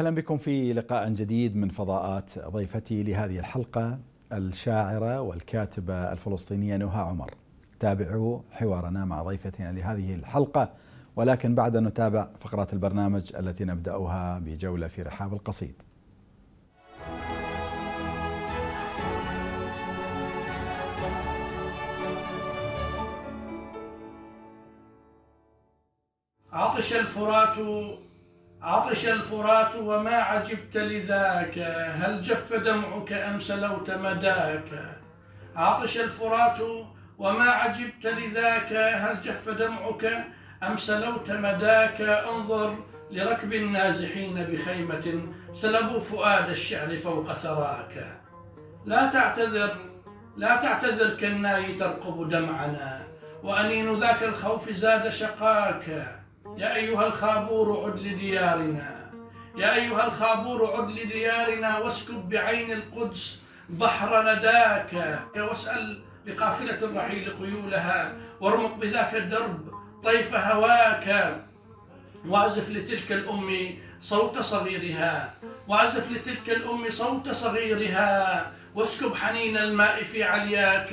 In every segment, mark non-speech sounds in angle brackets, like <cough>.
اهلا بكم في لقاء جديد من فضاءات ضيفتي لهذه الحلقه الشاعره والكاتبه الفلسطينيه نهى عمر. تابعوا حوارنا مع ضيفتنا لهذه الحلقه ولكن بعد ان نتابع فقرات البرنامج التي نبداها بجوله في رحاب القصيد. عطش الفرات عطش الفرات وما عجبت لذاك هل جف دمعك أم سلوت مداك عطش الفرات وما عجبت لذاك هل جف دمعك أم سلوت مداك انظر لركب النازحين بخيمة سلبوا فؤاد الشعر فوق ثراك لا تعتذر لا تعتذر كالناي ترقب دمعنا وأنين ذاك الخوف زاد شقاك يا أيها الخابور عد لديارنا يا أيها الخابور عد لديارنا واسكب بعين القدس بحر نداك واسأل لقافلة الرحيل خيولها وارمق بذاك الدرب طيف هواك واعزف لتلك الأم صوت صغيرها واعزف لتلك الأم صوت صغيرها واسكب حنين الماء في علياك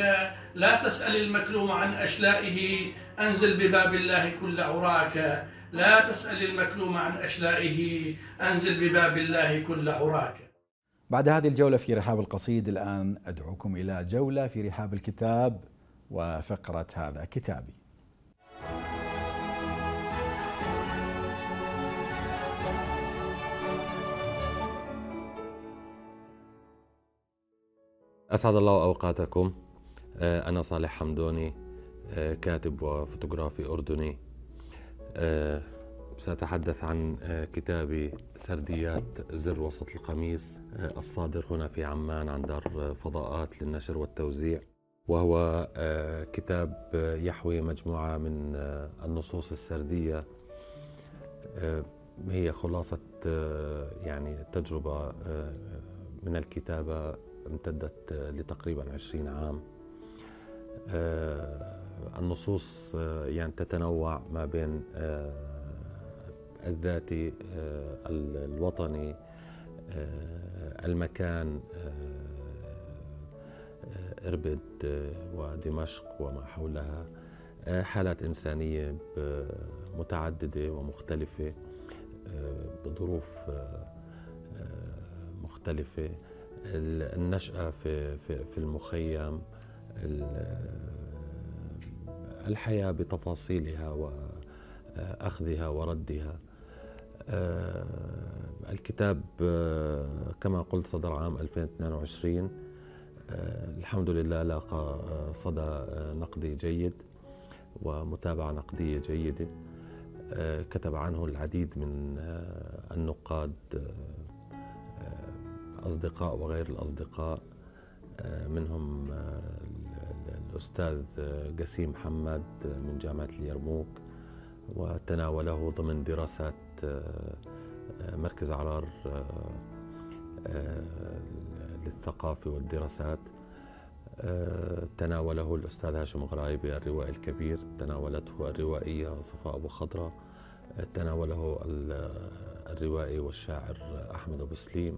لا تسأل المكلوم عن أشلائه أنزل بباب الله كل عراك لا تسأل المكلوم عن أشلائه أنزل بباب الله كل عراك بعد هذه الجولة في رحاب القصيد الآن أدعوكم إلى جولة في رحاب الكتاب وفقرة هذا كتابي أسعد الله أوقاتكم أنا صالح حمدوني كاتب وفوتوغرافي أردني آه، سأتحدث عن آه، كتابي سرديات زر وسط القميص آه، الصادر هنا في عمان عن دار فضاءات للنشر والتوزيع وهو كتاب يحوي مجموعة من النصوص السردية هي خلاصة يعني تجربة من الكتابة امتدت لتقريبا عشرين عام النصوص آه، يعني تتنوع ما بين آه، الذاتي آه، الوطني المكان اربد ودمشق وما حولها حالات إنسانية متعددة ومختلفة بظروف مختلفة النشأة في في المخيم الحياة بتفاصيلها وأخذها آه، وردها آه، الكتاب آه، كما قلت صدر عام 2022 الحمد لله لاقى صدى نقدي جيد ومتابعة نقدية جيدة كتب عنه العديد من النقاد أصدقاء وغير الأصدقاء منهم الأستاذ قسيم محمد من جامعة اليرموك وتناوله ضمن دراسات آه، مركز عرار آه، آه، للثقافة والدراسات تناوله الأستاذ هاشم غرايبي الروائي الكبير تناولته الروائية صفاء أبو خضرة تناوله الروائي والشاعر أحمد أبو سليم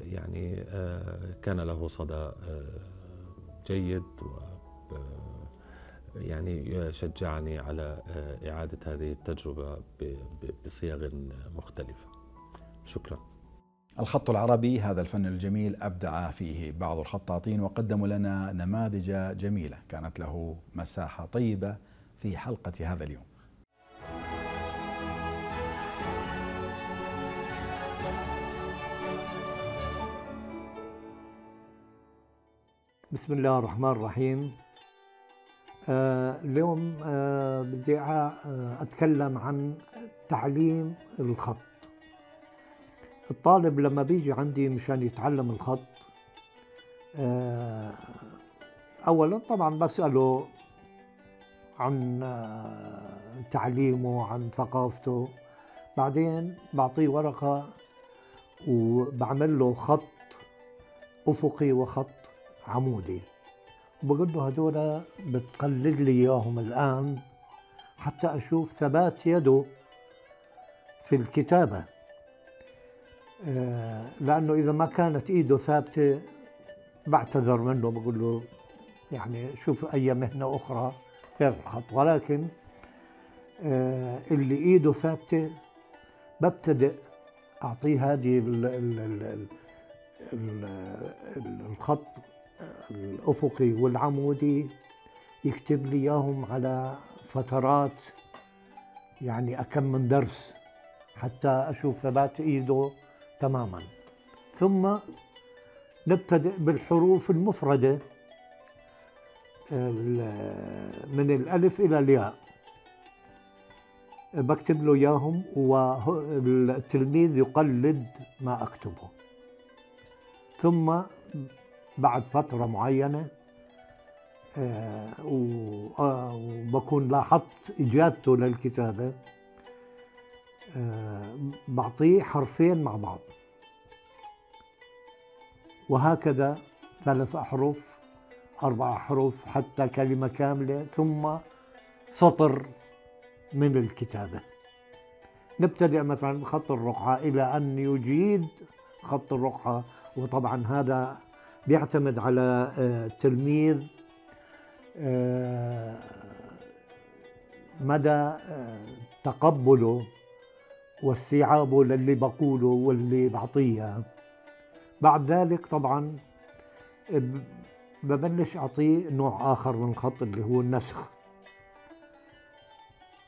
يعني كان له صدى جيد و يعني شجعني على آه، إعادة هذه التجربة بصيغ مختلفة شكرا الخط العربي هذا الفن الجميل أبدع فيه بعض الخطاطين وقدموا لنا نماذج جميلة كانت له مساحة طيبة في حلقة هذا اليوم بسم الله الرحمن الرحيم آه اليوم آه بدي آه، أتكلم عن تعليم الخط الطالب لما بيجي عندي مشان يتعلم الخط آه أولا طبعا بسأله عن آه، تعليمه عن ثقافته بعدين بعطيه ورقة وبعمل له خط أفقي وخط عمودي وبقول له هذول بتقلد لي اياهم الان حتى اشوف ثبات يده في الكتابه آه، لانه اذا ما كانت ايده ثابته بعتذر منه بقول له يعني شوف اي مهنه اخرى غير الخط ولكن آه، اللي ايده ثابته ببتدئ اعطيه هذه الخط الأفقي والعمودي يكتب لي إياهم على فترات يعني أكم من درس حتى أشوف ثبات إيده تماما ثم نبتدئ بالحروف المفردة من الألف إلى الياء بكتب له إياهم والتلميذ يقلد ما أكتبه ثم بعد فترة معينة آه، آه، وبكون لاحظت إجادته للكتابة آه، بعطيه حرفين مع بعض وهكذا ثلاث أحرف أربع أحرف حتى كلمة كاملة ثم سطر من الكتابة نبتدئ مثلا بخط الرقعة إلى أن يجيد خط الرقعة وطبعا هذا بيعتمد على آه، تلميذ آه، مدى آه، تقبله واستيعابه للي بقوله واللي بعطيه بعد ذلك طبعا ببلش أعطيه نوع آخر من الخط اللي هو النسخ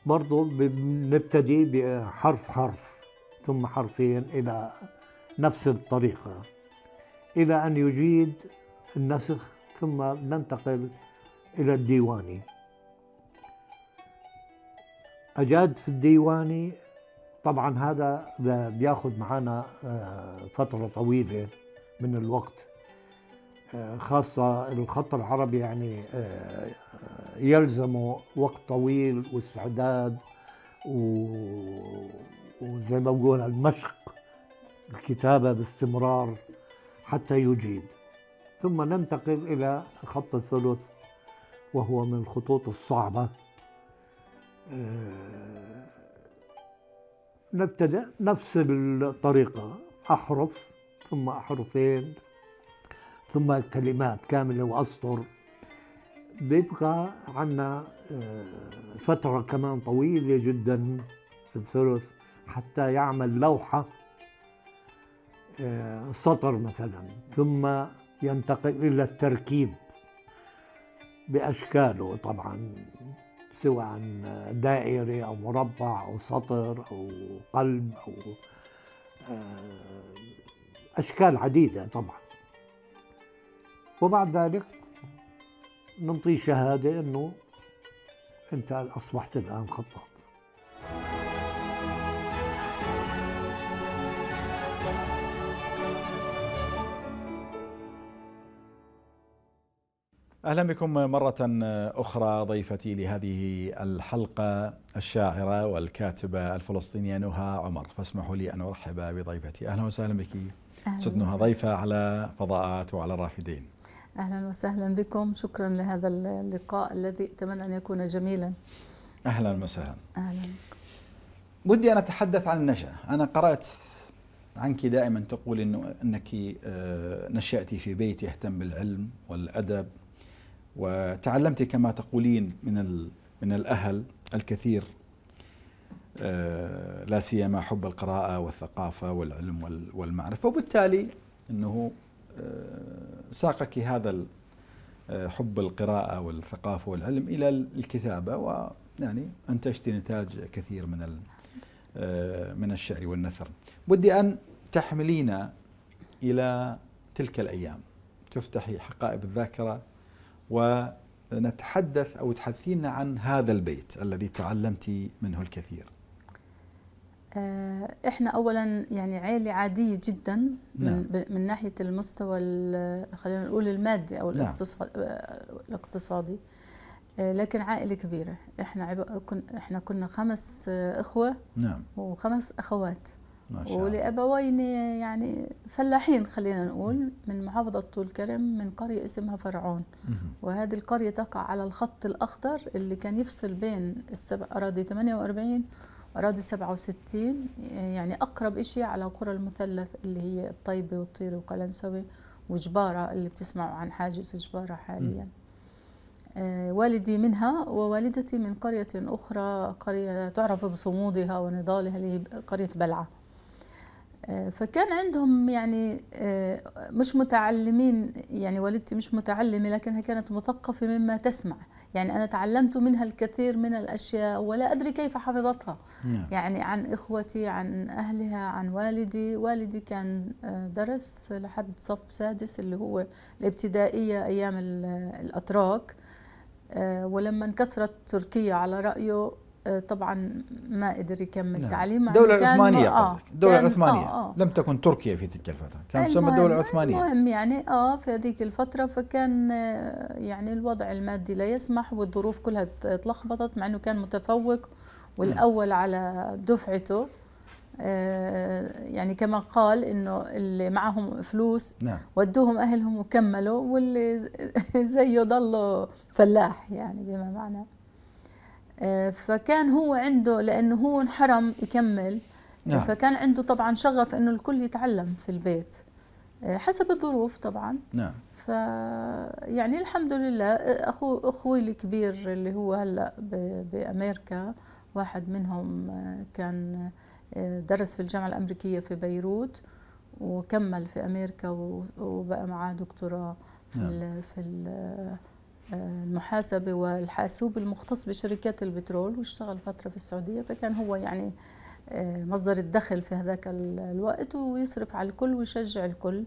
برضو بنبتدي بحرف حرف ثم حرفين إلى نفس الطريقة إلى أن يجيد النسخ ثم ننتقل إلى الديواني أجاد في الديواني طبعا هذا بياخذ معنا آه، فترة طويلة من الوقت آه، خاصة الخط العربي يعني آه، يلزمه وقت طويل واستعداد وزي ما بقول المشق الكتابة باستمرار حتى يجيد ثم ننتقل إلى الخط الثلث وهو من الخطوط الصعبة آه، نبتدأ نفس الطريقة أحرف ثم أحرفين ثم كلمات كاملة وأسطر بيبقى عنا آه، فترة كمان طويلة جدا في الثلث حتى يعمل لوحة سطر مثلا ثم ينتقل إلى التركيب بأشكاله طبعا سواء دائري أو مربع أو سطر أو قلب أو آه، أشكال عديدة طبعا وبعد ذلك نعطيه شهادة أنه أنت أصبحت الآن خطاط أهلا بكم مرة أخرى ضيفتي لهذه الحلقة الشاعرة والكاتبة الفلسطينية نهى عمر فاسمحوا لي أن أرحب بضيفتي أهلا وسهلا بك ست نهى ضيفة على فضاءات وعلى الرافدين أهلا وسهلا بكم شكرا لهذا اللقاء الذي أتمنى أن يكون جميلا أهلا وسهلا أهلا بدي أن أتحدث عن النشأة أنا قرأت عنك دائما تقول إنه أنك آه، نشأت في بيت يهتم بالعلم والأدب وتعلمت كما تقولين من من الأهل الكثير آه، لا سيما حب القراءة والثقافة والعلم والمعرفة وبالتالي أنه آه، ساقك هذا آه، حب القراءة والثقافة والعلم إلى الكتابة ويعني أنتجت نتاج كثير من من الشعر والنثر بدي أن تحملينا إلى تلك الأيام تفتحي حقائب الذاكرة ونتحدث أو تحدثينا عن هذا البيت الذي تعلمت منه الكثير آه، احنا اولا يعني عائله عاديه جدا نعم. من, من ناحيه المستوى خلينا نقول المادي او نعم. آه، الاقتصادي آه، لكن عائله كبيره احنا عب... احنا كنا خمس اخوه نعم وخمس اخوات ولابوين يعني فلاحين خلينا نقول من محافظه طول كرم من قريه اسمها فرعون وهذه القريه تقع على الخط الاخضر اللي كان يفصل بين السب... اراضي 48 اراضي 67 يعني اقرب شيء على قرى المثلث اللي هي الطيبه والطيره وقلنسوه وجباره اللي بتسمعوا عن حاجز جباره حاليا آه، والدي منها ووالدتي من قريه اخرى قريه تعرف بصمودها ونضالها اللي هي قريه بلعه فكان عندهم يعني آه، مش متعلمين يعني والدتي مش متعلمه لكنها كانت مثقفه مما تسمع يعني انا تعلمت منها الكثير من الاشياء ولا ادري كيف حفظتها نعم. يعني عن اخوتي عن اهلها عن والدي والدي كان آه، درس لحد صف سادس اللي هو الابتدائيه ايام الاتراك آه، ولما انكسرت تركيا على رايه طبعا ما قدر يكمل نعم. تعليمه الدولة العثمانية آه، قصدك الدولة العثمانية آه آه. لم تكن تركيا في تلك الفترة كانت تسمى الدولة العثمانية المهم يعني اه في هذيك الفترة فكان آه، يعني الوضع المادي لا يسمح والظروف كلها تلخبطت مع انه كان متفوق والاول نعم. على دفعته آه، يعني كما قال انه اللي معهم فلوس نعم. ودوهم اهلهم وكملوا واللي <laughs> زيه ضلوا فلاح يعني بما معناه آه، فكان هو عنده لانه هو انحرم يكمل نعم. فكان عنده طبعا شغف انه الكل يتعلم في البيت آه، حسب الظروف طبعا نعم ف يعني الحمد لله آه، اخو اخوي الكبير اللي هو هلا بامريكا واحد منهم كان درس في الجامعه الامريكيه في بيروت وكمل في امريكا وبقى معاه دكتوراه في نعم. في المحاسبة والحاسوب المختص بشركات البترول واشتغل فترة في السعودية فكان هو يعني آه، مصدر الدخل في هذاك الوقت ويصرف على الكل ويشجع الكل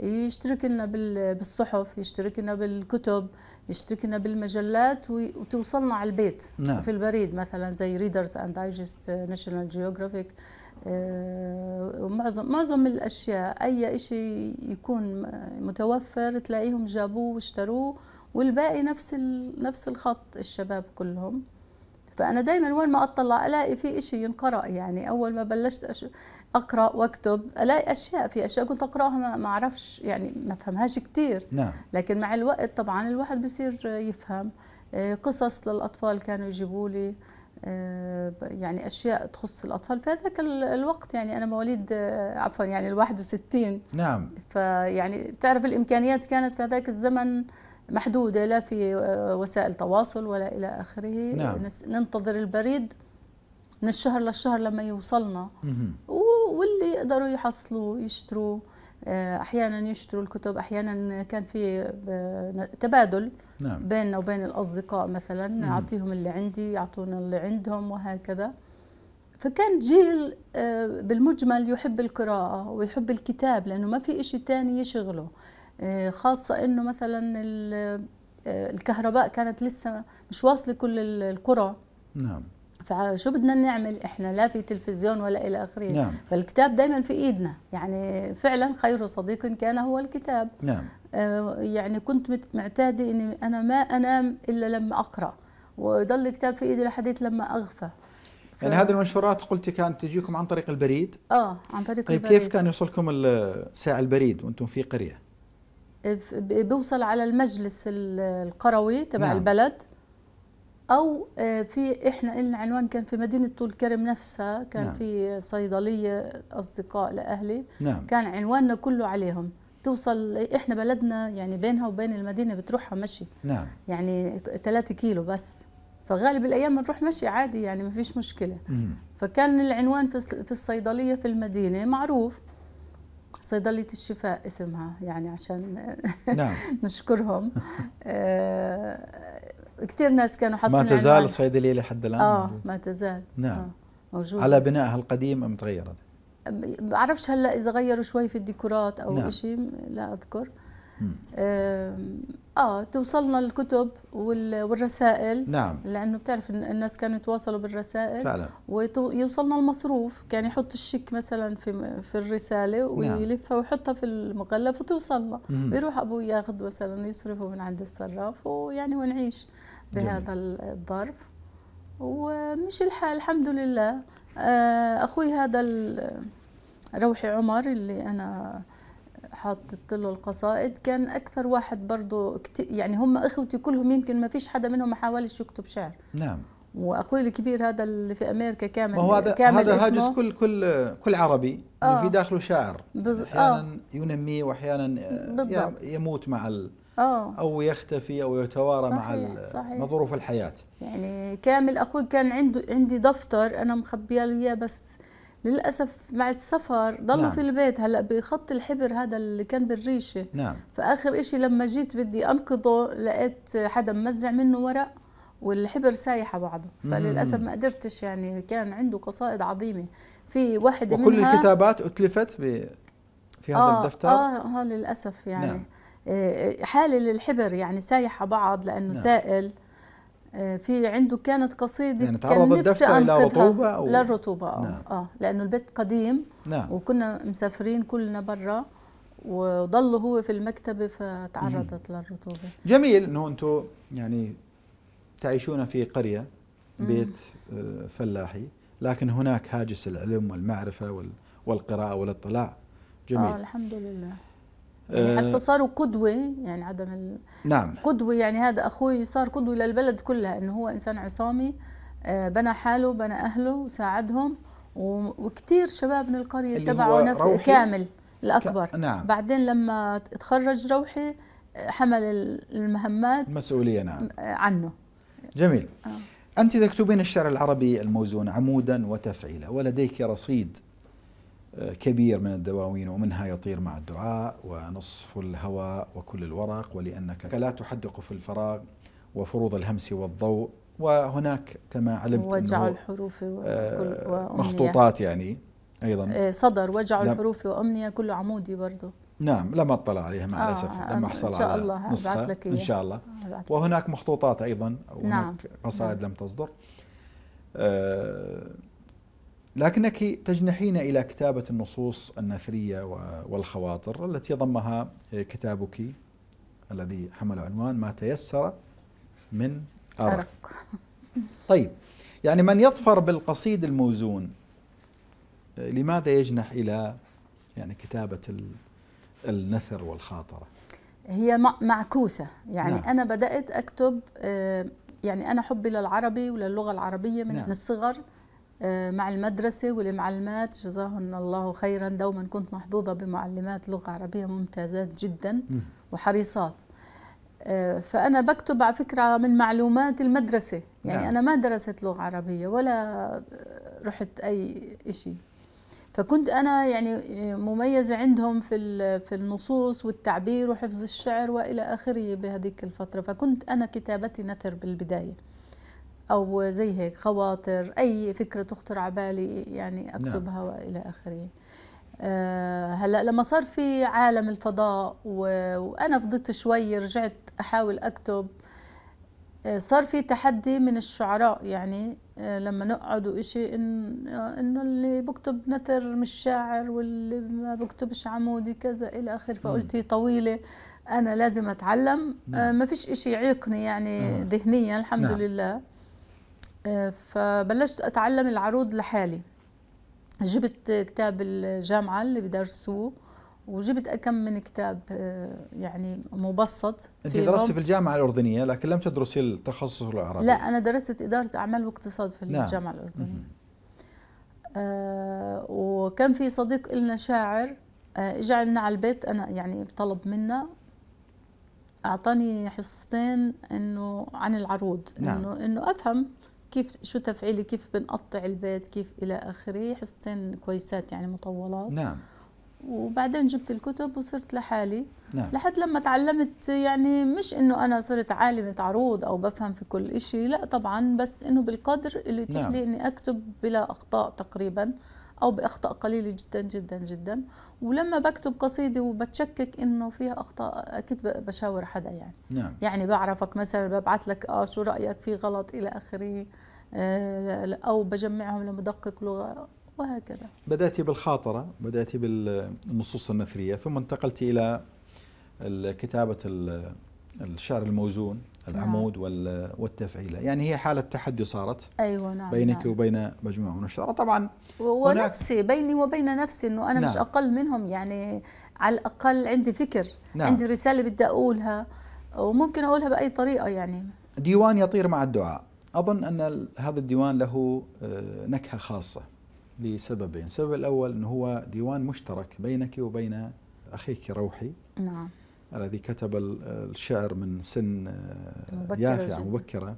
يشترك لنا بالصحف يشترك لنا بالكتب يشترك لنا بالمجلات وتوصلنا على البيت نعم. في البريد مثلا زي ريدرز اند دايجست ناشونال جيوغرافيك معظم معظم الاشياء اي شيء يكون متوفر تلاقيهم جابوه واشتروه والباقي نفس نفس الخط الشباب كلهم فانا دايما وين ما اطلع الاقي في شيء ينقرا يعني اول ما بلشت اقرا واكتب الاقي اشياء في اشياء كنت اقراها ما اعرفش يعني ما فهمهاش كثير نعم. لكن مع الوقت طبعا الواحد بصير يفهم آه، قصص للاطفال كانوا يجيبوا لي آه، يعني اشياء تخص الاطفال في هذاك الوقت يعني انا مواليد آه، عفوا يعني ال 61 نعم فيعني بتعرف الامكانيات كانت في هذاك الزمن محدودة لا في آه، وسائل تواصل ولا إلى آخره نعم. ننتظر البريد من الشهر للشهر لما يوصلنا مم. واللي يقدروا يحصلوا يشتروا آه، احيانا يشتروا الكتب احيانا كان في آه، تبادل نعم. بيننا وبين الاصدقاء مثلا اعطيهم اللي عندي يعطونا اللي عندهم وهكذا فكان جيل بالمجمل يحب القراءة ويحب الكتاب لأنه ما في إشي تاني يشغله آه، خاصة انه مثلا آه، الكهرباء كانت لسه مش واصلة كل القرى نعم فشو بدنا نعمل احنا لا في تلفزيون ولا الى اخره نعم. فالكتاب دائما في ايدنا يعني فعلا خير صديق كان هو الكتاب نعم. آه، يعني كنت معتاده اني انا ما انام الا لما اقرا ويضل الكتاب في ايدي لحديت لما اغفى ف... يعني هذه المنشورات قلتي كانت تجيكم عن طريق البريد اه عن طريق طيب البريد. كيف كان يوصلكم ساعة البريد وانتم في قريه بيوصل على المجلس القروي تبع نعم. البلد او آه، في احنا لنا عنوان كان في مدينه طول كرم نفسها كان نعم. في صيدليه اصدقاء لاهلي نعم. كان عنواننا كله عليهم توصل احنا بلدنا يعني بينها وبين المدينه بتروحها مشي نعم يعني 3 كيلو بس فغالب الايام بنروح مشي عادي يعني ما فيش مشكله مم. فكان العنوان في الصيدليه في المدينه معروف صيدلية الشفاء اسمها يعني عشان نعم. <laughs> نشكرهم آه، كثير ناس كانوا حاطين ما تزال الصيدلية لحد الآن آه ما تزال نعم آه موجودة على بنائها القديم أم تغيرت؟ بعرفش هلا إذا غيروا شوي في الديكورات أو نعم. شيء لا أذكر آه،, اه توصلنا الكتب والرسائل نعم لانه بتعرف الناس كانوا يتواصلوا بالرسائل فعلا ويوصلنا المصروف كان يحط الشيك مثلا في في الرساله نعم. ويلفها ويحطها في المغلف وتوصلنا ويروح ابوي ياخذ مثلا يصرفه من عند الصراف ويعني ونعيش بهذا جميل. الظرف ومش الحال الحمد لله آه، اخوي هذا روحي عمر اللي انا حاطت له القصائد كان اكثر واحد برضه يعني هم اخوتي كلهم يمكن ما فيش حدا منهم ما حاولش يكتب شعر نعم واخوي الكبير هذا اللي في امريكا كامل ما هو هذا كامل هذا هاجس كل كل كل عربي آه في داخله شاعر بز... احيانا آه ينميه واحيانا يموت مع ال... آه او يختفي او يتوارى صحيح مع ظروف الحياه يعني كامل اخوي كان عنده عندي دفتر انا مخبيه له اياه بس للاسف مع السفر ضلوا نعم. في البيت هلا بخط الحبر هذا اللي كان بالريشه نعم. فاخر إشي لما جيت بدي انقضه لقيت حدا موزع منه ورق والحبر سايح على بعضه فللاسف ما قدرتش يعني كان عنده قصائد عظيمه في واحده وكل منها الكتابات اتلفت ب في هذا آه الدفتر اه اه للاسف يعني نعم. آه، حالل للحبر يعني سايح على بعض لانه نعم. سائل آه، في عنده كانت قصيدة يعني كان نفسي إلى للرطوبة أو آه. نعم. آه لأنه البيت قديم نعم. وكنا مسافرين كلنا برا وضل هو في المكتبة فتعرضت مم. للرطوبة جميل أنه أنتم يعني تعيشون في قرية بيت مم. آه، فلاحي لكن هناك هاجس العلم والمعرفة والقراءة والاطلاع جميل آه الحمد لله يعني آه، حتى صاروا قدوة يعني عدم ال... نعم قدوة يعني هذا أخوي صار قدوة للبلد كلها إنه هو إنسان عصامي آه، بنى حاله بنى أهله وساعدهم وكثير شباب من القرية تبعه نفسه كامل الأكبر ك... نعم بعدين لما تخرج روحي آه، حمل المهمات مسؤولية نعم عنه جميل آه. أنت تكتبين الشعر العربي الموزون عمودا وتفعيلا ولديك رصيد كبير من الدواوين ومنها يطير مع الدعاء ونصف الهواء وكل الورق ولأنك لا تحدق في الفراغ وفروض الهمس والضوء وهناك كما علمت وجع الحروف آه، وأمنية مخطوطات يعني أيضا آه، صدر وجع نعم. الحروف وأمنية كله عمودي برضه نعم لم اطلع عليها مع آه، الاسف آه لما احصل على ان شاء الله نسخة لك ان شاء الله وهناك مخطوطات ايضا وهناك نعم. قصائد نعم. لم تصدر آه لكنك تجنحين إلى كتابة النصوص النثرية والخواطر التي ضمها كتابك الذي حمل عنوان ما تيسر من أرق طيب يعني من يظفر بالقصيد الموزون لماذا يجنح إلى يعني كتابة النثر والخاطرة هي معكوسة يعني نعم. أنا بدأت أكتب آه، يعني أنا حبي للعربي وللغة العربية من نعم. الصغر آه، مع المدرسة والمعلمات جزاهم الله خيرا دوما كنت محظوظة بمعلمات لغة عربية ممتازات جدا وحريصات آه، فأنا بكتب على فكرة من معلومات المدرسة يعني نعم. أنا ما درست لغة عربية ولا رحت أي شيء فكنت أنا يعني مميزة عندهم في في النصوص والتعبير وحفظ الشعر وإلى آخره بهذيك الفترة فكنت أنا كتابتي نثر بالبداية او زي هيك خواطر اي فكره تخطر على بالي يعني نعم. اكتبها نعم. والى اخره آه، هلا لما صار في عالم الفضاء وانا فضلت شوي رجعت احاول اكتب آه، صار في تحدي من الشعراء يعني آه، لما لما وإشي إنه إن انه اللي بكتب نثر مش شاعر واللي ما بكتبش عمودي كذا الى اخره فقلت طويله انا لازم اتعلم نعم. ما فيش إشي يعيقني يعني نعم. ذهنيا الحمد نعم. لله آه، فبلشت اتعلم العروض لحالي جبت كتاب الجامعه اللي بدرسوه وجبت كم من كتاب آه، يعني مبسط انت درستي في الجامعه الاردنيه لكن لم تدرسي التخصص العربي لا انا درست اداره اعمال واقتصاد في نعم. الجامعه الاردنيه آه وكان في صديق لنا شاعر آه اجى لنا على البيت انا يعني طلب منا اعطاني حصتين انه عن العروض نعم. انه انه افهم كيف شو تفعيلي كيف بنقطع البيت كيف الى اخره حصتين كويسات يعني مطولات نعم وبعدين جبت الكتب وصرت لحالي نعم. لحد لما تعلمت يعني مش انه انا صرت عالمة عروض او بفهم في كل إشي لا طبعا بس انه بالقدر اللي يتيح نعم. لي اني اكتب بلا اخطاء تقريبا او باخطاء قليله جدا جدا جدا ولما بكتب قصيدة وبتشكك إنه فيها أخطاء أكيد بشاور حدا يعني نعم. يعني بعرفك مثلا ببعث لك آه شو رأيك في غلط إلى آخره آه، أو بجمعهم لمدقق لغة وهكذا بدأتي بالخاطرة بدأتي بالنصوص النثرية ثم انتقلت إلى كتابة الشعر الموزون العمود نعم. والتفعيله يعني هي حاله تحدي صارت ايوه نعم بينك نعم. وبين مجموعه من الشعراء طبعا ونفسي بيني وبين نفسي انه انا نعم. مش اقل منهم يعني على الاقل عندي فكر نعم. عندي رساله بدي اقولها وممكن اقولها باي طريقه يعني ديوان يطير مع الدعاء اظن ان هذا الديوان له آه، نكهه خاصه لسببين السبب الاول انه هو ديوان مشترك بينك وبين اخيك روحي نعم الذي كتب الشعر من سن آه، مبكرة يافعة مبكرة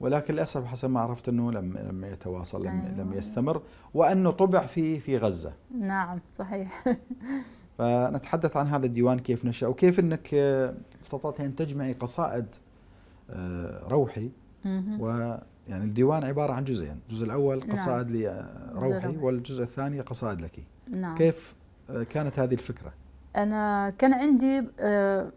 ولكن للأسف حسب ما عرفت أنه لم لم يتواصل لم, لم آه. يستمر وأنه طبع في في غزة نعم صحيح <laughs> فنتحدث عن هذا الديوان كيف نشأ وكيف أنك آه، استطعت أن تجمعي قصائد روحي ويعني الديوان عبارة عن جزئين الجزء الأول نعم. قصائد نعم. لروحي والجزء الثاني قصائد لك نعم. كيف كانت هذه الفكرة انا كان عندي آه،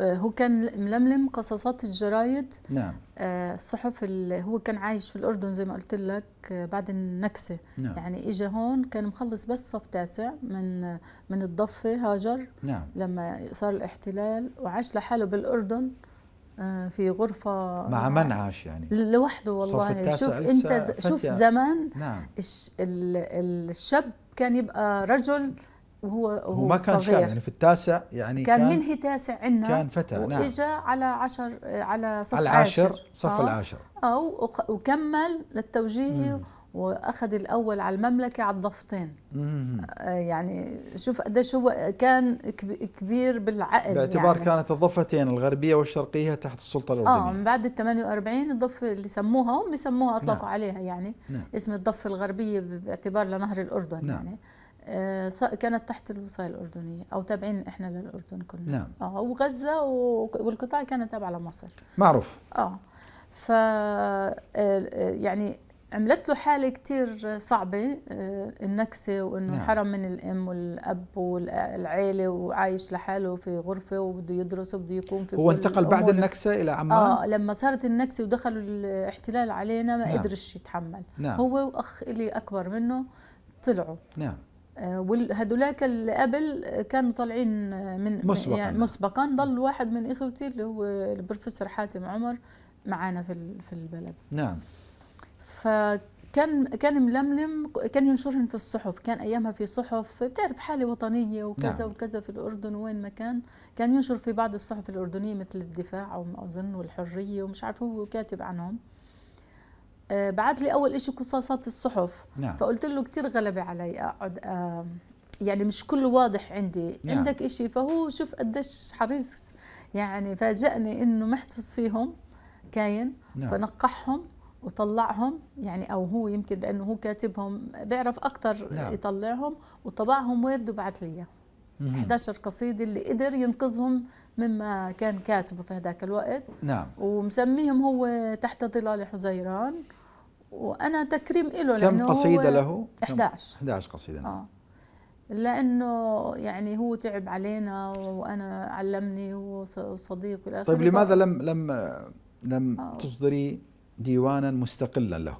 آه، هو كان ململم قصصات الجرايد نعم آه، الصحف اللي هو كان عايش في الاردن زي ما قلت لك بعد النكسه نعم. يعني اجى هون كان مخلص بس صف تاسع من من الضفه هاجر نعم. لما صار الاحتلال وعاش لحاله بالاردن في غرفة مع من عاش يعني لوحده والله شوف انت شوف زمان نعم. الشاب كان يبقى رجل وهو هو, ما كان صغير. شاب يعني في التاسع يعني كان, كان منهي تاسع عندنا كان فتى نعم اجى على عشر على صف على العاشر صف آه العاشر او آه، وكمل للتوجيهي مم. واخذ الاول على المملكه على الضفتين آه، يعني شوف قديش هو كان كبير بالعقل باعتبار يعني. كانت الضفتين الغربيه والشرقيه تحت السلطه آه، الاردنيه اه من بعد ال 48 الضفه اللي سموها هم بسموها نعم. اطلقوا نعم. عليها يعني نعم. اسم الضفه الغربيه باعتبار لنهر الاردن نعم. يعني آه، كانت تحت الوصايه الاردنيه او تابعين احنا للاردن كنا نعم اه وغزه والقطاع كانت تابعه لمصر معروف اه ف آه، آه، يعني عملت له حاله كثير صعبه النكسه وانه نعم. حرم من الام والاب والعيله وعايش لحاله في غرفه وبده يدرس وبده يكون في هو انتقل بعد النكسه الى عمان اه لما صارت النكسه ودخلوا الاحتلال علينا ما نعم. قدرش يتحمل نعم. هو واخ إلي اكبر منه طلعوا نعم وهذولاك اللي قبل كانوا طالعين من يعني مسبقا يعني مسبقا ضل واحد من اخوتي اللي هو البروفيسور حاتم عمر معانا في في البلد نعم فكان كان ململم كان ينشرهم في الصحف كان ايامها في صحف بتعرف حاله وطنيه وكذا نعم. وكذا في الاردن وين ما كان كان ينشر في بعض الصحف الاردنيه مثل الدفاع او اظن والحريه ومش عارف هو كاتب عنهم آه، بعت لي اول شيء قصاصات الصحف نعم. فقلت له كثير غلبه علي اقعد آه، يعني مش كله واضح عندي نعم. عندك شيء فهو شوف قديش حريص يعني فاجئني انه محتفظ فيهم كاين نعم. فنقحهم وطلعهم يعني او هو يمكن لانه هو كاتبهم بيعرف اكثر نعم. يطلعهم وطبعهم ورد وبعت لي 11 قصيده اللي قدر ينقذهم مما كان كاتبه في هذاك الوقت نعم ومسميهم هو تحت ظلال حزيران وانا تكريم له كم قصيده له 11 11 قصيده اه لانه يعني هو تعب علينا وانا علمني وصديق والى طيب لماذا لم لم لم آه. تصدري ديوانا مستقلا له؟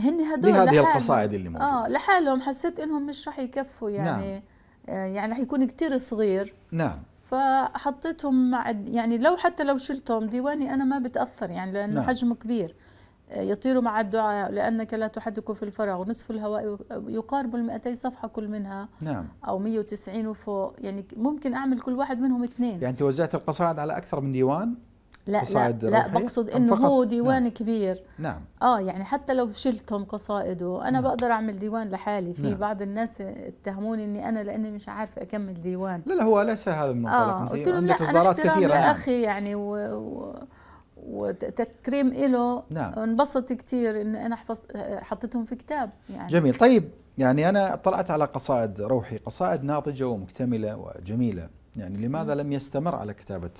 هن هدول لهذه القصائد اللي موجوده اه لحالهم حسيت انهم مش راح يكفوا يعني نعم. آه، يعني راح يكون كثير صغير نعم فحطيتهم مع يعني لو حتى لو شلتهم ديواني انا ما بتاثر يعني لانه نعم. حجمه كبير يطير مع الدعاء لأنك لا تحدك في الفراغ نصف الهواء يقارب ال 200 صفحة كل منها نعم. أو 190 وفوق يعني ممكن أعمل كل واحد منهم اثنين يعني توزعت القصائد على أكثر من ديوان لا لا, لا بقصد انه هو نعم. ديوان نعم. كبير نعم اه يعني حتى لو شلتهم قصائده انا نعم. بقدر اعمل ديوان لحالي في نعم. بعض الناس اتهموني اني انا لاني مش عارفه اكمل ديوان لا لا هو ليس هذا المنطلق آه. قلت لهم لا انا احترام لاخي نعم. يعني و... و... وتكريم له نعم. انبسط كثير انه انا حفظ حطيتهم في كتاب يعني جميل طيب يعني انا اطلعت على قصائد روحي قصائد ناضجه ومكتمله وجميله يعني لماذا لم يستمر على كتابه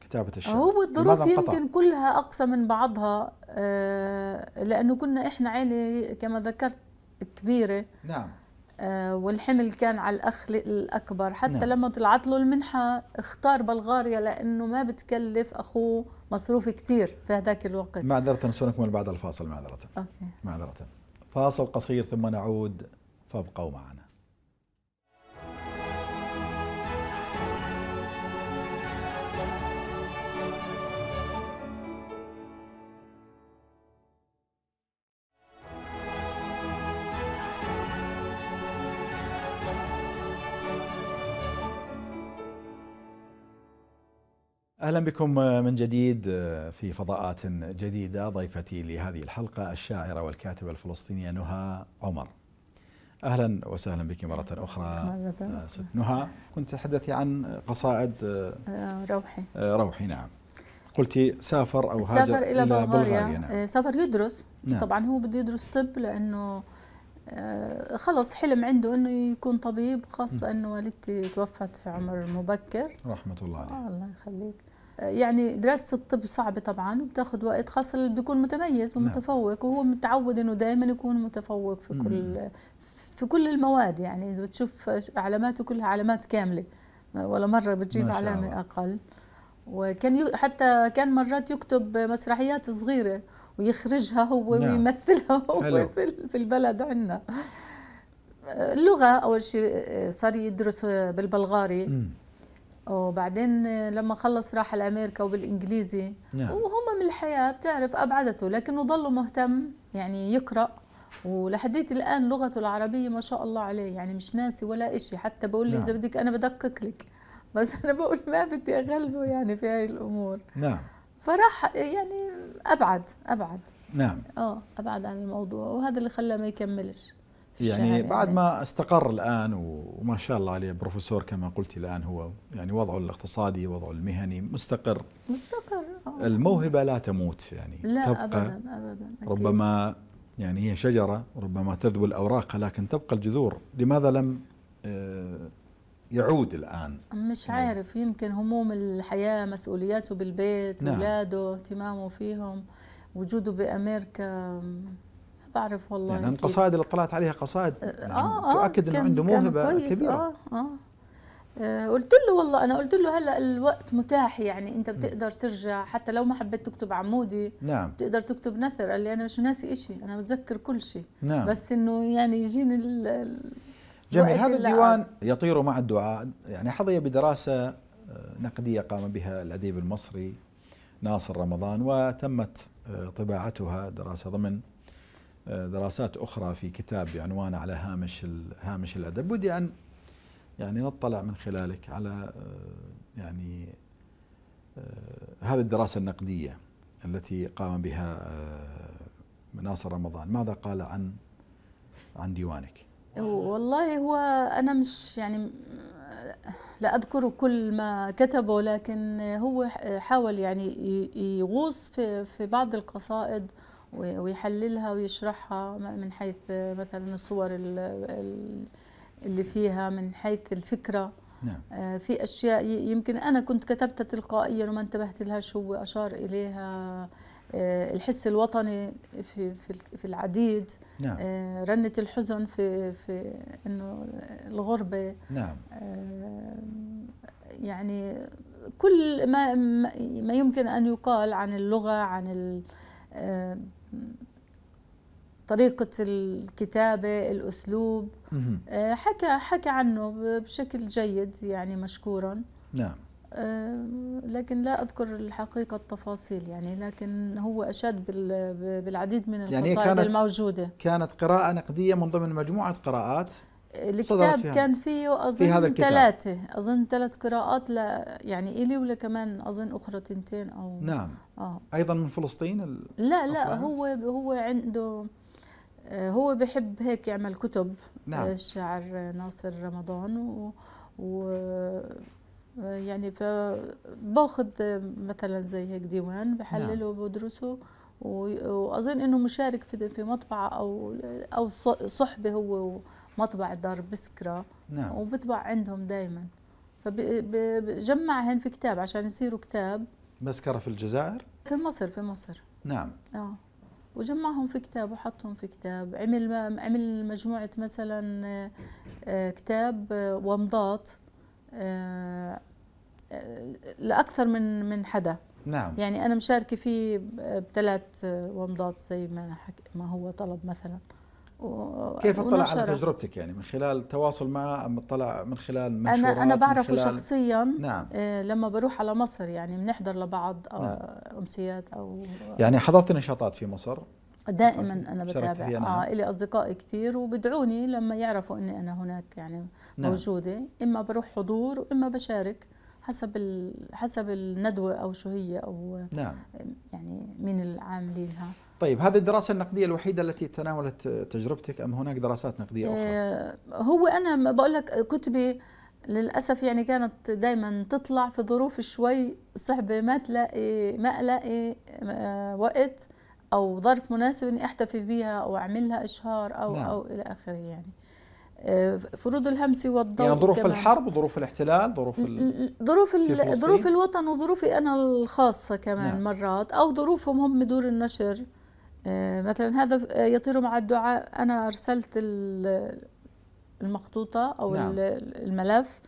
كتابه الشعر هو الظروف يمكن كلها اقصى من بعضها آه، لانه كنا احنا عائله كما ذكرت كبيره نعم آه، والحمل كان على الأخ الأكبر حتى نعم. لما طلعت له المنحة اختار بلغاريا لأنه ما بتكلف أخوه مصروف كتير في هذاك الوقت معذرة سنكمل بعد الفاصل معذرة أوكي. معذرة فاصل قصير ثم نعود فابقوا معنا اهلا بكم آه، من جديد آه، في فضاءات جديده ضيفتي لهذه الحلقه الشاعره والكاتبه الفلسطينيه نهى عمر. اهلا وسهلا بك مره اخرى آه، ست نهى كنت تحدثي عن قصائد روحي روحي نعم. قلتي سافر او هاجر سافر الى, إلى بلغاريا, بلغاريا نعم. سافر يدرس نعم. طبعا هو بده يدرس طب لانه خلص حلم عنده انه يكون طبيب خاصه انه والدتي توفت في عمر مبكر رحمه الله عليه الله يخليك يعني دراسه الطب صعبه طبعا وبتاخذ وقت خاصه اللي بده يكون متميز نعم. ومتفوق وهو متعود انه دائما يكون متفوق في كل في كل المواد يعني اذا بتشوف علاماته كلها علامات كامله ولا مره بتجيب علامه اقل وكان حتى كان مرات يكتب مسرحيات صغيره ويخرجها هو نعم. ويمثلها هو حلو. <laughs> في البلد عندنا آه، اللغه اول شيء آه، صار يدرس بالبلغاري م. وبعدين لما خلص راح على امريكا وبالانجليزي نعم. وهم من الحياه بتعرف ابعدته لكنه ضله مهتم يعني يقرا ولحديت الان لغته العربيه ما شاء الله عليه يعني مش ناسي ولا إشي حتى بقول لي نعم. اذا بدك انا بدقق لك بس انا بقول ما بدي اغلبه يعني في هاي الامور نعم فراح يعني ابعد ابعد نعم اه ابعد عن الموضوع وهذا اللي خلاه ما يكملش يعني, يعني بعد ما استقر الآن وما شاء الله عليه بروفيسور كما قلت الآن هو يعني وضعه الاقتصادي وضعه المهني مستقر مستقر الموهبة لا تموت يعني لا تبقى أبدا أبدا أكيد. ربما يعني هي شجرة ربما تذبل أوراقها لكن تبقى الجذور لماذا لم آه، يعود الآن مش نعم. عارف يمكن هموم الحياة مسؤولياته بالبيت نعم. أولاده اهتمامه فيهم وجوده بأمريكا بعرف والله يعني القصائد اللي اطلعت عليها قصائد آه، يعني آه آه تؤكد انه عنده موهبه كبيره آه،, آه آه قلت له والله انا قلت له هلا الوقت متاح يعني انت بتقدر ترجع حتى لو ما حبيت تكتب عمودي نعم بتقدر تكتب نثر قال لي انا مش ناسي شيء انا متذكر كل شيء نعم بس انه يعني يجيني ال جميل هذا الديوان يطير مع الدعاء يعني حظي بدراسه آه، نقديه قام بها الاديب المصري ناصر رمضان وتمت طباعتها دراسه ضمن دراسات أخرى في كتاب بعنوان على هامش هامش الأدب بدي أن يعني نطلع من خلالك على آه، يعني آه، هذه الدراسة النقدية التي قام بها آه، ناصر رمضان ماذا قال عن عن ديوانك والله هو أنا مش يعني لا أذكر كل ما كتبه لكن هو حاول يعني يغوص في, في بعض القصائد ويحللها ويشرحها من حيث مثلا الصور اللي فيها من حيث الفكره نعم. آه، في اشياء يمكن انا كنت كتبتها تلقائيا وما انتبهت لهاش هو اشار اليها آه، الحس الوطني في في في العديد نعم. آه، رنة الحزن في في انه الغربه نعم. يعني كل ما ما يمكن ان يقال عن اللغه عن طريقة الكتابة الأسلوب آه، حكى حكى عنه بشكل جيد يعني مشكورا نعم آه، لكن لا أذكر الحقيقة التفاصيل يعني لكن هو أشد بالعديد من القصائد يعني كانت الموجودة كانت قراءة نقدية من ضمن مجموعة قراءات الكتاب كان فيه اظن في هذا الكتاب. ثلاثه اظن ثلاث قراءات ل يعني الي ولا كمان اظن اخرى تنتين او نعم اه ايضا من فلسطين لا لا هو هو عنده آه، هو بحب هيك يعمل كتب نعم. الشاعر آه، ناصر رمضان و, و آه، يعني فباخذ مثلا زي هيك ديوان بحلله نعم. وبدرسه واظن انه مشارك في في مطبعه او او صحبه هو مطبع دار بسكرة نعم. وبطبع عندهم دايما هن في كتاب عشان يصيروا كتاب مسكرة في الجزائر؟ في مصر في مصر نعم اه وجمعهم في كتاب وحطهم في كتاب عمل عمل مجموعة مثلا آه، كتاب آه، ومضات آه، لأكثر من من حدا نعم يعني أنا مشاركة فيه بثلاث ومضات زي ما ما هو طلب مثلا و... كيف اطلع على تجربتك يعني من خلال تواصل معه ام اطلع من خلال منشورات انا انا بعرفه خلال... شخصيا نعم. آه، لما بروح على مصر يعني بنحضر لبعض أو آه، نعم. امسيات او يعني حضرت نشاطات في مصر دائما انا بتابع نعم. اه لي اصدقائي كثير وبدعوني لما يعرفوا اني انا هناك يعني نعم. موجوده اما بروح حضور واما بشارك حسب حسب الندوه او شو هي او نعم. يعني مين العاملينها طيب هذه الدراسة النقدية الوحيدة التي تناولت تجربتك أم هناك دراسات نقدية أخرى؟ آه، هو أنا بقول لك كتبي للأسف يعني كانت دائما تطلع في ظروف شوي صعبة ما تلاقي ما ألاقي آه، وقت أو ظرف مناسب إني أحتفي بها أو أعملها إشهار أو نعم. أو إلى آخره يعني آه، فروض الهمس والضوء يعني ظروف كمان. الحرب ظروف الاحتلال ظروف ظروف ظروف الوطن وظروفي انا الخاصه كمان نعم. مرات او ظروفهم هم دور النشر آه، مثلا هذا آه، يطير مع الدعاء انا ارسلت المخطوطه او نعم. الملف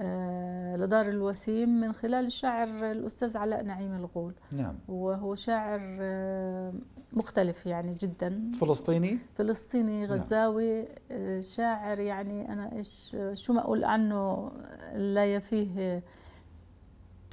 آه، لدار الوسيم من خلال الشاعر الأستاذ علاء نعيم الغول نعم وهو شاعر آه، مختلف يعني جدا فلسطيني فلسطيني نعم. غزاوي نعم. شاعر يعني أنا إيش شو ما أقول عنه لا يفيه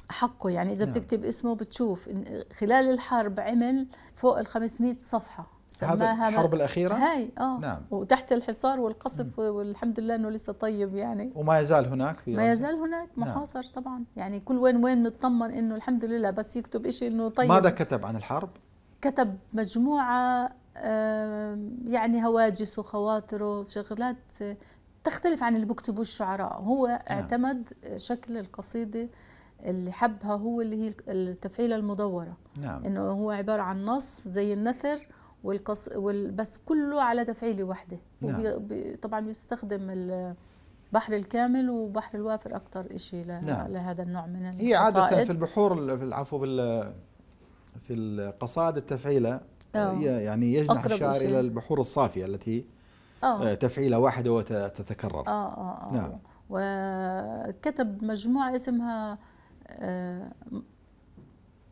حقه يعني إذا نعم. بتكتب اسمه بتشوف خلال الحرب عمل فوق ال 500 صفحة سماها هذا الحرب الأخيرة هاي آه نعم وتحت الحصار والقصف م. والحمد لله أنه لسه طيب يعني وما يزال هناك في ما يزال هناك نعم. محاصر نعم. طبعا يعني كل وين وين نطمن أنه الحمد لله بس يكتب شيء أنه طيب ماذا كتب عن الحرب؟ كتب مجموعة يعني هواجسه خواطره شغلات آه، تختلف عن اللي بكتبوه الشعراء هو نعم. اعتمد شكل القصيدة اللي حبها هو اللي هي التفعيلة المدورة نعم. انه هو عبارة عن نص زي النثر والقص وال... بس كله على تفعيلة واحدة نعم. وبي... طبعا بيستخدم البحر الكامل وبحر الوافر اكثر شيء ل... نعم. لهذا النوع من القصائد هي عاده في البحور في العفو بال في القصائد التفعيله أوه. يعني يجنح الشاعر الى البحور الصافيه التي أوه. آه. آه، تفعيله واحده وتتكرر اه اه, آه. نعم وكتب مجموعه اسمها آه،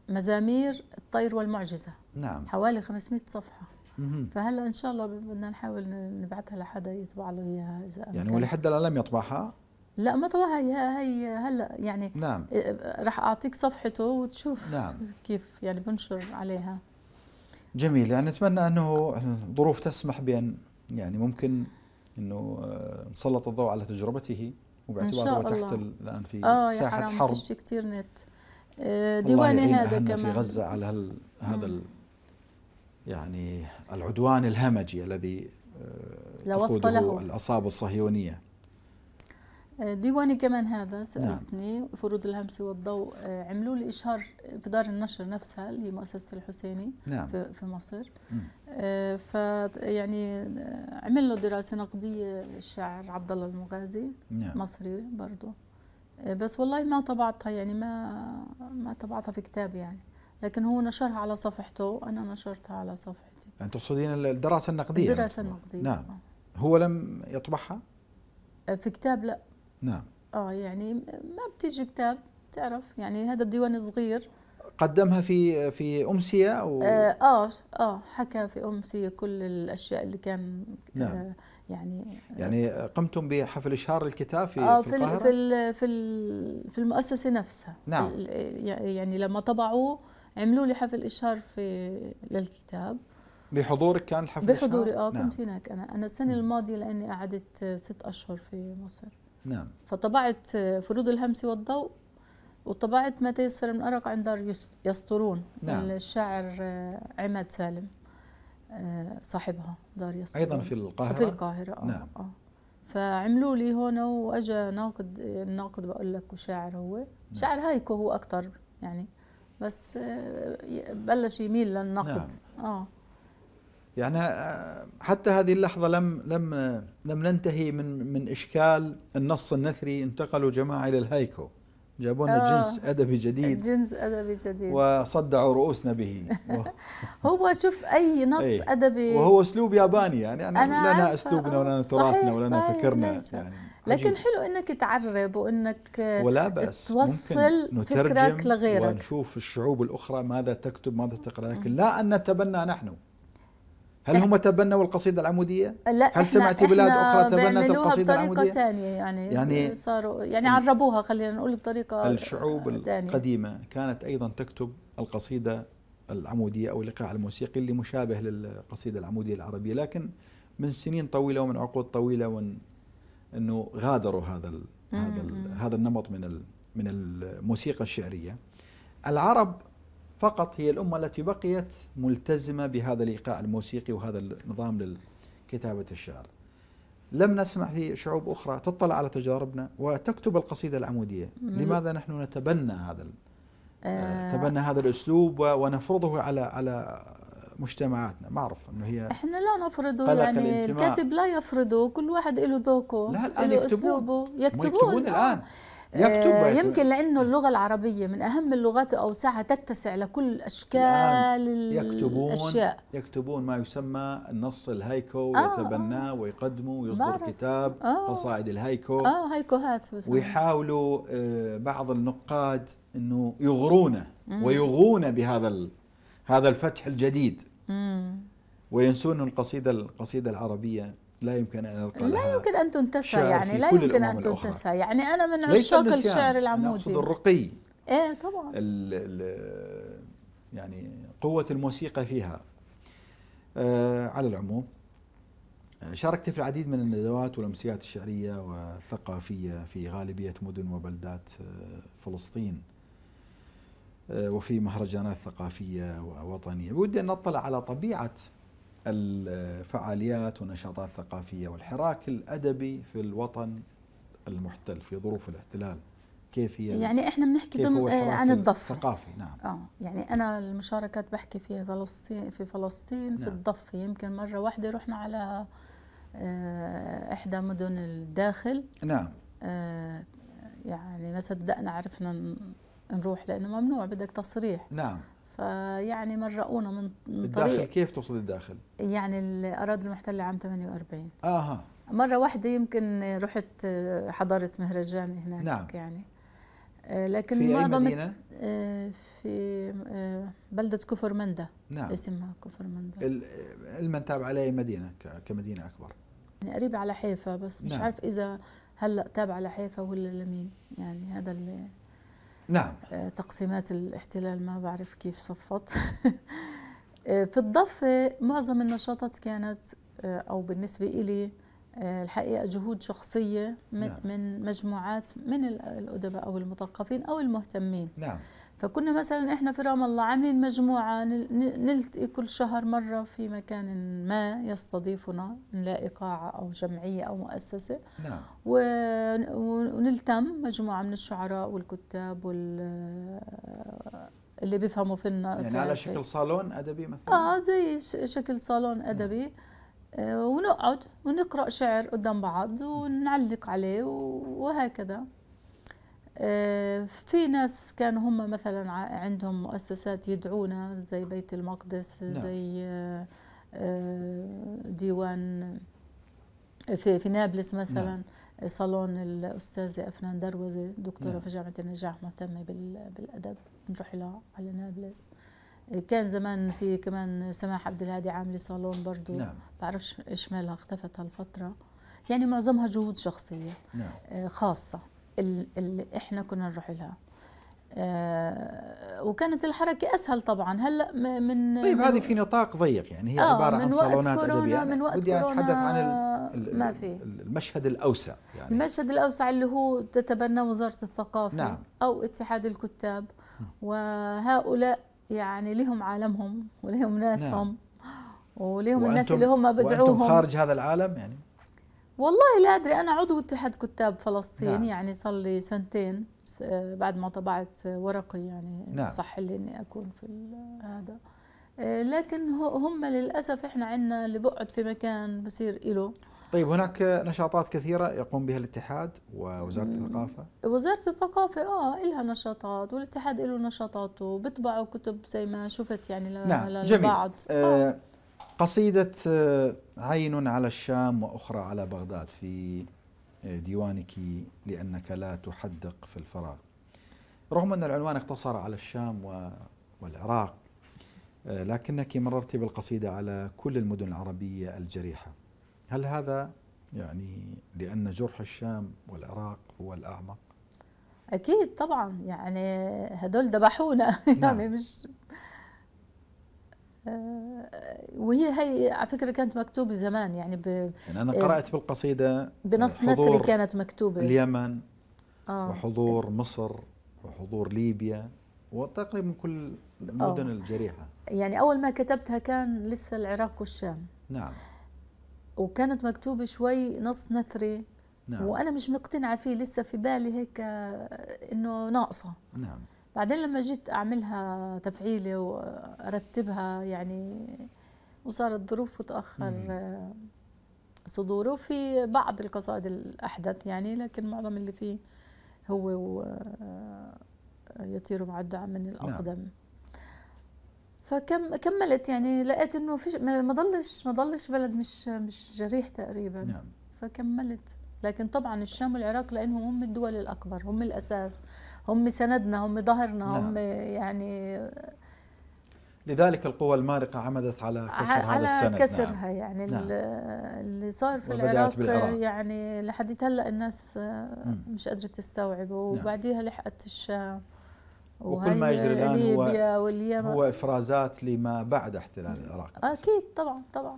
مزامير الطير والمعجزه نعم حوالي 500 صفحه فهلا ان شاء الله بدنا نحاول نبعثها لحدا يطبع له اياها اذا يعني ولحد الان لم يطبعها؟ لا ما طبعها هي هلا يعني نعم رح اعطيك صفحته وتشوف نعم كيف يعني بنشر عليها جميل يعني نتمنى انه الظروف تسمح بان يعني ممكن انه آه، نسلط الضوء على تجربته وباعتباره تحت الان في آه ساحه يا حرام حرب كثير نت آه، ديواني هذا كمان في غزه على هذا يعني العدوان الهمجي الذي آه، لا وصف له الأصابة الصهيونية آه، ديواني كمان هذا سألتني نعم. فروض الهمس والضوء آه، عملوا لي إشهار في دار النشر نفسها اللي هي مؤسسة الحسيني نعم. في مصر فيعني عمل له دراسة نقدية الشاعر عبد الله المغازي نعم. مصري برضه بس والله ما طبعتها يعني ما ما طبعتها في كتاب يعني لكن هو نشرها على صفحته وأنا نشرتها على صفحتي يعني تقصدين الدراسة النقدية الدراسة النقدية نعم آه. هو لم يطبعها؟ آه، في كتاب لا نعم اه يعني ما بتيجي كتاب تعرف يعني هذا الديوان صغير قدمها في في امسيه او آه،, اه اه حكى في امسيه كل الاشياء اللي كان نعم. آه يعني يعني قمتم بحفل اشهار الكتاب في آه في القاهره في في في المؤسسه نفسها نعم يعني لما طبعوه عملوا لي حفل اشهار في للكتاب بحضورك كان الحفل بحضوري اه كنت نعم. هناك انا انا السنه الماضيه لاني قعدت ست اشهر في مصر نعم فطبعت فروض الهمس والضوء وطبعت ما تيسر من أرق عند دار يسطرون نعم. الشاعر آه، عماد سالم آه، صاحبها دار يسطرون أيضا في القاهرة في القاهرة آه نعم آه. فعملوا لي هون وأجا ناقد ناقد بقول لك وشاعر هو نعم. شاعر هايكو هو اكثر يعني بس آه، بلش يميل للنقد نعم. اه يعني آه، حتى هذه اللحظه لم لم لم ننتهي من من اشكال النص النثري انتقلوا جماعه الى الهايكو جابوا لنا آه جنس ادبي جديد جنس ادبي جديد وصدعوا رؤوسنا به <laughs> هو شوف اي نص أي. ادبي وهو اسلوب ياباني يعني آه، يعني أنا لنا اسلوبنا ولنا تراثنا ولنا فكرنا يعني لكن عجيب. حلو انك تعرب وانك ولا بأس توصل فكرك لغيرك ونشوف الشعوب الاخرى ماذا تكتب ماذا تقرا لكن لا ان نتبنى نحن هل هم تبنوا القصيدة العمودية؟ لا هل سمعت بلاد أخرى تبنت القصيدة العمودية؟ ثانية يعني يعني صاروا يعني عربوها خلينا نقول بطريقة الشعوب تانية. القديمة كانت أيضا تكتب القصيدة العمودية أو الإيقاع الموسيقي اللي مشابه للقصيدة العمودية العربية لكن من سنين طويلة ومن عقود طويلة ومن انه غادروا هذا الـ هذا الـ هذا النمط من من الموسيقى الشعريه العرب فقط هي الامه التي بقيت ملتزمه بهذا الايقاع الموسيقي وهذا النظام لكتابه الشعر لم نسمع في شعوب اخرى تطلع على تجاربنا وتكتب القصيده العموديه لماذا نحن نتبنى هذا آه. تبنى هذا الاسلوب ونفرضه على على مجتمعاتنا ما اعرف انه هي احنا لا نفرضه يعني الكاتب لا يفرضه كل واحد له ذوقه له اسلوبه يكتبون, يكتبون الان آه. يكتب آه، يمكن لانه اللغه العربيه من اهم اللغات واوسعها تتسع لكل اشكال يكتبون الاشياء يكتبون ما يسمى النص الهايكو آه يتبناه آه. ويقدمه ويصدر كتاب آه قصائد الهايكو اه هايكو هات ويحاولوا بعض النقاد انه يغرونه ويغون بهذا هذا الفتح الجديد وينسون القصيدة القصيدة العربية لا يمكن أن ألقى لا يمكن أن تنتسى يعني لا يمكن أن تنتسى يعني أنا من عشاق الشعر العمودي أقصد الرقي إيه طبعا الـ الـ يعني قوة الموسيقى فيها آه على العموم آه، شاركت في العديد من الندوات والأمسيات الشعرية والثقافية في غالبية مدن وبلدات آه، فلسطين آه، وفي مهرجانات ثقافية ووطنية بودي أن نطلع على طبيعة الفعاليات والنشاطات الثقافية والحراك الأدبي في الوطن المحتل في ظروف الاحتلال كيف هي يعني احنا بنحكي ضمن آه، عن الضفه الثقافي نعم اه يعني انا المشاركات بحكي فيها فلسطين في فلسطين نعم. في الضفه يمكن مره واحده رحنا على آه، احدى مدن الداخل نعم آه يعني ما صدقنا عرفنا نروح لانه ممنوع بدك تصريح نعم فيعني مرقونا من الداخل طريق كيف توصل الداخل؟ يعني الاراضي المحتله عام 48 اها مره واحده يمكن رحت آه، حضرت مهرجان هناك نعم. يعني آه، لكن في أي مدينة؟ آه، في بلدة كفر مندة نعم اسمها كفر مندة المن تابع على أي مدينة كمدينة أكبر؟ يعني قريبة على حيفا بس مش نعم. عارف إذا هلا تابعة لحيفا ولا لمين يعني هذا اللي نعم آه، تقسيمات الاحتلال ما بعرف كيف صفت <laughs> آه، في الضفة معظم النشاطات كانت آه، أو بالنسبة إلي الحقيقة جهود شخصية من, نعم. من مجموعات من الأدباء أو المثقفين أو المهتمين نعم فكنا مثلا احنا في رام الله عاملين مجموعه نلتقي كل شهر مره في مكان ما يستضيفنا نلاقي قاعه او جمعيه او مؤسسه نعم. ونلتم مجموعه من الشعراء والكتاب وال اللي بيفهموا فينا يعني يعني على شكل صالون ادبي مثلا اه زي شكل صالون نعم. ادبي نعم. ونقعد ونقرا شعر قدام بعض ونعلق عليه وهكذا آه، في ناس كان هم مثلا عندهم مؤسسات يدعونا زي بيت المقدس نعم. زي آه، آه، ديوان في في نابلس مثلا نعم. صالون الأستاذة أفنان دروزة دكتورة نعم. في جامعة النجاح مهتمة بالأدب نروح لها على نابلس كان زمان في كمان سماح عبد الهادي عاملة صالون برضو نعم. بعرفش إيش مالها اختفت هالفترة يعني معظمها جهود شخصية نعم. خاصة اللي احنا كنا نروح لها آه وكانت الحركة أسهل طبعا هلا من طيب هذه في نطاق ضيق يعني هي آه عبارة عن صالونات أدبية من وقت بدي أتحدث عن ال ال ما في. المشهد الأوسع يعني المشهد الأوسع اللي هو تتبناه وزارة الثقافة نعم. أو اتحاد الكتاب وهؤلاء يعني لهم عالمهم ولهم ناسهم نعم. ولهم الناس اللي هم بدعوهم وأنتم خارج هذا العالم يعني والله لا ادري انا عضو اتحاد كتاب فلسطين نعم. يعني صار لي سنتين آه، بعد ما طبعت ورقي يعني نعم. صح لي اني اكون في هذا آه، لكن هم للاسف احنا عندنا اللي بقعد في مكان بصير له طيب هناك نشاطات كثيره يقوم بها الاتحاد ووزاره الثقافه وزاره الثقافه اه لها نشاطات والاتحاد له نشاطاته بيطبعوا كتب زي ما شفت يعني نعم. لبعض جميل. آه. قصيده آه، عين على الشام وأخرى على بغداد في آه، ديوانك لأنك لا تحدق في الفراغ رغم أن العنوان اقتصر على الشام والعراق آه، لكنك مررت بالقصيدة على كل المدن العربية الجريحة هل هذا يعني لأن جرح الشام والعراق هو الأعمق؟ أكيد طبعا يعني هدول ذبحونا <laughs> يعني نعم. يعني مش آه، وهي هي على فكره كانت مكتوبه زمان يعني ب يعني انا قرات بالقصيده بنص آه، نثري كانت مكتوبه اليمن آه وحضور مصر وحضور ليبيا وتقريبا كل المدن آه الجريحه يعني اول ما كتبتها كان لسه العراق والشام نعم وكانت مكتوبه شوي نص نثري نعم وانا مش مقتنعه فيه لسه في بالي هيك آه، انه ناقصه نعم بعدين لما جيت أعملها تفعيلة وأرتبها يعني وصارت ظروف وتأخر صدوره في بعض القصائد الأحدث يعني لكن معظم اللي فيه هو يطير مع الدعم من الأقدم نعم. فكملت يعني لقيت انه فيش ما ضلش ما ضلش بلد مش مش جريح تقريبا نعم. فكملت لكن طبعا الشام والعراق لانهم هم الدول الاكبر هم الاساس هم سندنا هم ظهرنا نعم. هم يعني لذلك القوى المارقة عمدت على كسر على هذا السند على نعم. كسرها نعم. يعني نعم. اللي صار في العراق يعني لحديت هلا الناس آه، مش قادرة تستوعبه نعم. وبعديها لحقت الشام وكل ما يجري الان هو, هو افرازات لما بعد احتلال العراق اكيد طبعا طبعا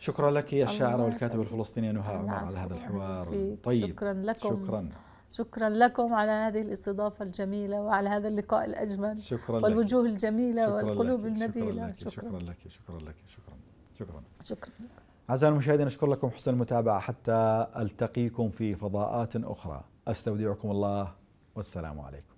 شكرا لك يا الشاعرة والكاتبة الفلسطينية نهى عمر على هذا الحوار طيب شكرا لكم شكرا شكرا لكم على هذه الاستضافة الجميلة وعلى هذا اللقاء الأجمل شكرا لك والوجوه الجميلة شكرا والقلوب لك النبيلة شكرا لك شكرا لك شكرا لك شكرا شكرا شكرا أعزائي المشاهدين أشكر لكم حسن المتابعة حتى ألتقيكم في فضاءات أخرى أستودعكم الله والسلام عليكم